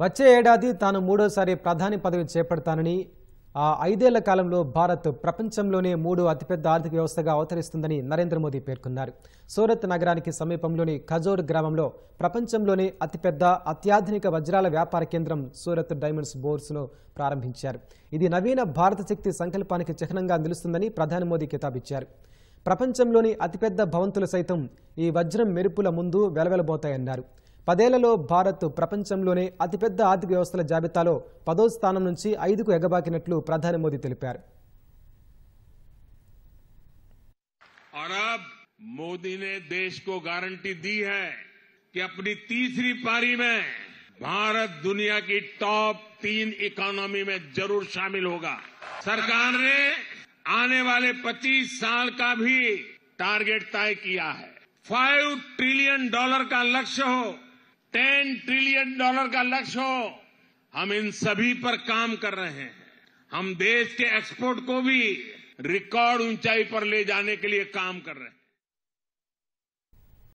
వచ్చే ఏడాది తాను మూడోసారి ప్రధాని పదవి చేపడతానని ఆ ఐదేళ్ల కాలంలో భారత్ ప్రపంచంలోనే మూడు అతిపెద్ద ఆర్థిక వ్యవస్థగా అవతరిస్తుందని నరేంద్ర మోదీ పేర్కొన్నారు సూరత్ నగరానికి సమీపంలోని ఖజోర్ గ్రామంలో ప్రపంచంలోనే అతిపెద్ద అత్యాధునిక వజ్రాల వ్యాపార కేంద్రం సూరత్ డైమండ్స్ బోర్స్ను ప్రారంభించారు ఇది నవీన భారత శక్తి సంకల్పానికి చిహ్నంగా నిలుస్తుందని ప్రధాని మోదీ కితాబిచ్చారు ప్రపంచంలోని అతిపెద్ద భవంతులు సైతం ఈ వజ్రం మెరుపుల ముందు వెలవెలబోతాయన్నారు पदे भारत प्रपंच अतिपेद आर्थिक व्यवस्था जाबिता पदो स्थानी ईदक एगबाक प्रधान मोदी अरब मोदी ने देश को गारंटी दी है कि अपनी तीसरी पारी में भारत दुनिया की टॉप तीन इकोनॉमी में जरूर शामिल होगा सरकार ने आने वाले 25 साल का भी टारगेट तय किया है 5 ट्रिलियन डॉलर का लक्ष्य हो टेन ट्रिलियन डॉलर का लक्ष्य हो हम इन सभी पर काम कर रहे हैं हम देश के एक्सपोर्ट को भी रिकॉर्ड ऊंचाई पर ले जाने के लिए काम कर रहे हैं